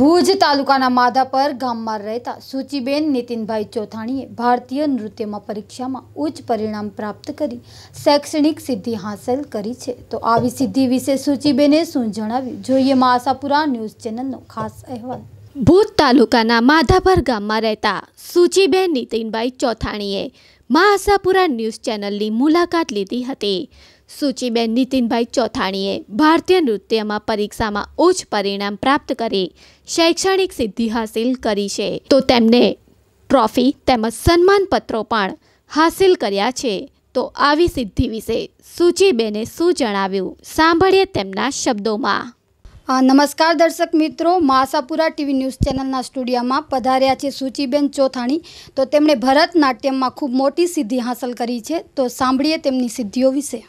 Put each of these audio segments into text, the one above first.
ભુજ તાલુકાના માધાપર ગામમાં રહેતા સુચિબેન નીતિનભાઈ ચોથાણીએ ભારતીય નૃત્યમાં પરીક્ષામાં ઉચ્ચ પરિણામ પ્રાપ્ત કરી શૈક્ષણિક સિદ્ધિ હાંસલ કરી છે તો આવી સિદ્ધિ વિશે સુચિબેને શું જણાવ્યું જોઈએ માં ન્યૂઝ ચેનલનો ખાસ અહેવાલ ભુજ તાલુકાના માધાપર ગામમાં રહેતા સુચિબેન નીતિનભાઈ ચોથાણીએ મા ન્યૂઝ ચેનલની મુલાકાત લીધી હતી સૂચિબેન નીતિનભાઈ ચોથાણીએ ભારતીય નૃત્યમાં પરીક્ષામાં ઉચ્ચ પરિણામ પ્રાપ્ત કરી શૈક્ષણિક સિદ્ધિ હાંસિલ કરી છે તો તેમને ટ્રોફી તેમજ સન્માનપત્રો પણ હાંસિલ કર્યા છે તો આવી સિદ્ધિ વિશે સૂચિબેને શું જણાવ્યું સાંભળીએ તેમના શબ્દોમાં નમસ્કાર દર્શક મિત્રો માસાપુરા ટીવી ન્યૂઝ ચેનલના સ્ટુડિયોમાં પધાર્યા છે સૂચિબેન ચોથાણી તો તેમણે ભરતનાટ્યમમાં ખૂબ મોટી સિદ્ધિ હાંસલ કરી છે તો સાંભળીએ તેમની સિદ્ધિઓ વિશે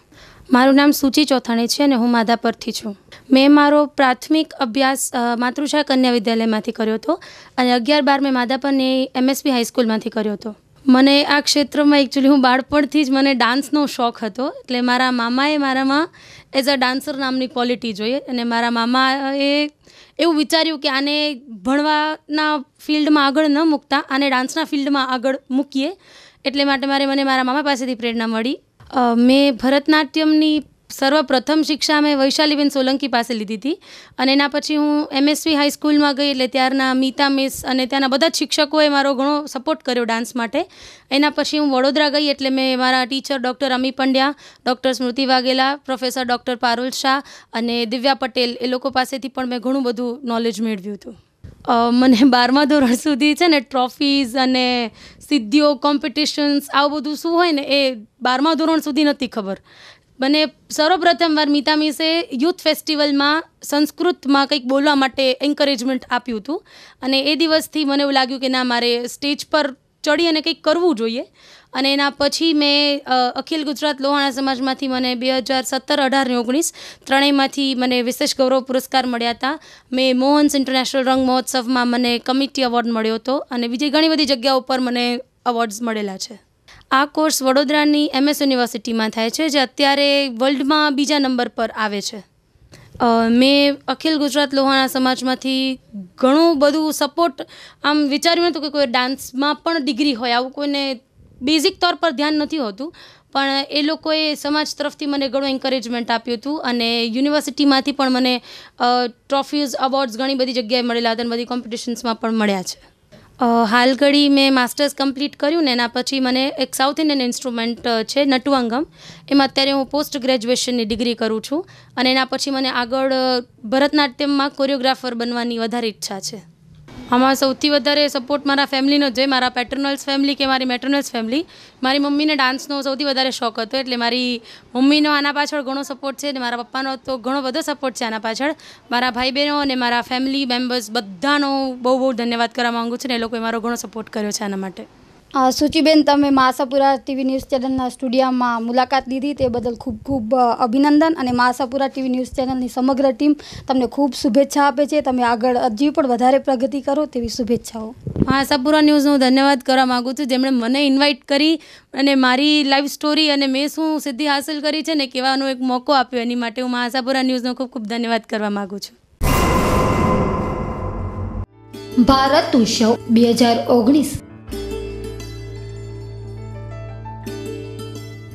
મારું નામ સૂચિ ચોથાણી છે અને હું માધાપરથી છું મેં મારો પ્રાથમિક અભ્યાસ માતૃશા કન્યા વિદ્યાલયમાંથી કર્યો હતો અને અગિયાર બાર મેં માધાપરની એમએસબી હાઈસ્કૂલમાંથી કર્યો હતો મને આ ક્ષેત્રમાં એકચ્યુઅલી હું બાળપણથી જ મને ડાન્સનો શોખ હતો એટલે મારા મામાએ મારામાં એઝ અ ડાન્સર નામની ક્વોલિટી જોઈએ અને મારા મામાએ એવું વિચાર્યું કે આને ભણવાના ફિલ્ડમાં આગળ ન મૂકતા આને ડાન્સના ફિલ્ડમાં આગળ મૂકીએ એટલે માટે મારે મને મારા મામા પાસેથી પ્રેરણા મળી મેં ભરતનાટ્યમની સર્વપ્રથમ શિક્ષા મેં વૈશાલીબેન સોલંકી પાસે લીધી હતી અને એના પછી હું એમએસવી હાઈસ્કૂલમાં ગઈ એટલે ત્યારના મીતા મિસ અને ત્યાંના બધા જ શિક્ષકોએ મારો ઘણો સપોર્ટ કર્યો ડાન્સ માટે એના પછી હું વડોદરા ગઈ એટલે મેં મારા teacher doctor Ami Pandya doctor Smriti Vaghela professor doctor Parul Shah અને દિવ્યા પટેલ એ લોકો પાસેથી પણ મેં ઘણું બધું નોલેજ મેળવ્યું હતું મને બારમા ધોરણ સુધી છે ને ટ્રોફીઝ અને સિદ્ધિઓ કોમ્પિટિશન્સ આવું બધું શું હોય ને એ બારમા ધોરણ સુધી નથી ખબર મને સર્વપ્રથમવાર મિતા મિસે યુથ ફેસ્ટિવલમાં સંસ્કૃતમાં કંઈક બોલવા માટે એન્કરેજમેન્ટ આપ્યું હતું અને એ દિવસથી મને એવું લાગ્યું કે ના મારે સ્ટેજ પર ચડી અને કંઈક કરવું જોઈએ અને એના પછી મેં અખિલ ગુજરાત લોહાણા સમાજમાંથી મને બે હજાર સત્તર અઢાર ને ઓગણીસ ત્રણેયમાંથી મને વિશેષ ગૌરવ પુરસ્કાર મળ્યા હતા મેં મોહન્સ ઇન્ટરનેશનલ રંગ મહોત્સવમાં મને કમિટી એવોર્ડ મળ્યો હતો અને બીજી ઘણી બધી જગ્યાઓ પર મને અવોર્ડ્સ મળેલા છે આ કોર્સ વડોદરાની એમએસ યુનિવર્સિટીમાં થાય છે જે અત્યારે વર્લ્ડમાં બીજા નંબર પર આવે છે મેં અખિલ ગુજરાત લોહાણા સમાજમાંથી ઘણું બધું સપોર્ટ આમ વિચાર્યું નહોતું કે કોઈ ડાન્સમાં પણ ડિગ્રી હોય આવું કોઈને બેઝિક તौर પર ધ્યાન નથી હોતું પણ એ લોકોએ સમાજ તરફથી મને ઘણું એન્કરેજમેન્ટ આપ્યું હતું અને યુનિવર્સિટીમાંથી પણ મને ટ્રોફીઝ અવોર્ડ્સ ઘણી બધી જગ્યાએ મળેલા હતા અને બધી કોમ્પિટિશન્સમાં પણ મળ્યા છે હાલ ઘડી મેં માસ્ટર્સ કમ્પ્લીટ કર્યું ને એના પછી મને એક સાઉથ ઇન્ડિયન ઇન્સ્ટ્રુમેન્ટ છે નટુઆંગમ એમાં અત્યારે હું પોસ્ટ ગ્રેજ્યુએશનની ડિગ્રી કરું છું અને એના પછી મને આગળ ભરતનાટ્યમમાં કોરિયોગ્રાફર બનવાની વધારે ઈચ્છા છે આમાં સૌથી વધારે સપોર્ટ મારા ફેમિલીનો જે મારા પેટર્નલ્સ ફેમિલી કે મારી મેટર્નલ્સ ફેમિલી મારી મમ્મીને ડાન્સનો સૌથી વધારે શોખ હતો એટલે મારી મમ્મીનો આના પાછળ ઘણો સપોર્ટ છે અને મારા પપ્પાનો તો ઘણો બધો સપોર્ટ છે આના પાછળ મારા ભાઈ બહેનો અને મારા ફેમિલી મેમ્બર્સ બધાનો બહુ બહુ ધન્યવાદ કરવા માગું છું ને એ લોકોએ મારો ઘણો સપોર્ટ કર્યો છે આના માટે સુચીબેન તમે માસાપુરા ટીવી ન્યૂઝ ચેનલના સ્ટુડિયામાં મુલાકાત લીધી તે બદલ ખૂબ ખૂબ અભિનંદન અને માસાપુરા ટીવી ન્યૂઝ ચેનલની સમગ્ર ટીમ તમને ખૂબ શુભેચ્છા આપે છે તમે આગળ હજી પણ વધારે પ્રગતિ કરો તેવી શુભેચ્છાઓ માસાપુરા ન્યૂઝનો ધન્યવાદ કરવા માગું છું જેમણે મને ઇન્વાઇટ કરી અને મારી લાઈફ સ્ટોરી અને મેં શું સિદ્ધિ હાંસલ કરી છે ને કહેવાનો એક મોકો આપ્યો એની માટે હું માસાપુરા ન્યૂઝનો ખૂબ ખૂબ ધન્યવાદ કરવા માગું છું ભારત ઉત્સવ બે હજાર ઓગણીસ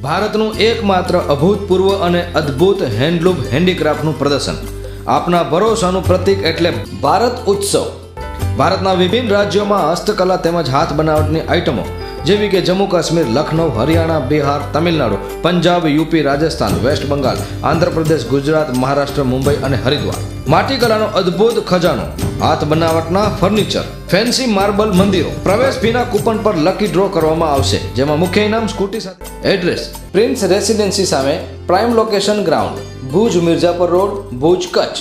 ભારતનું એકમાત્ર અભૂતપૂર્વ અને અદ્ભુત હેન્ડલૂમ હેન્ડીક્રાફ્ટનું પ્રદર્શન આપના ભરોસાનું પ્રતીક એટલે ભારત ઉત્સવ ભારતના વિભિન્ન રાજ્યોમાં હસ્તકલા તેમજ હાથ બનાવટની આઇટમો જેવી કે જમ્મુ કાશ્મીર લખનૌ હરિયાણા બિહાર તમિલનાડુ પંજાબ યુપી રાજસ્થાન વેસ્ટ બંગાળ આંધ્રપ્રદેશ ગુજરાત મહારાષ્ટ્ર મુંબઈ અને હરિદ્વાર માટીકલાનો અદ્ભુત ખજાનો હાથ બનાવટના ફર્નિચર ફેન્સી માર્બલ મંદિરો પ્રવેશ ફીના કૂપન પર લકી ડ્રો કરવામાં આવશે જેમાં મુખ્ય ઇનામ સ્કૂટી સાથે એડ્રેસ પ્રિન્સ રેસિડેન્સી સામે prime location ground Bhuj Mirzapar road Bhuj Kutch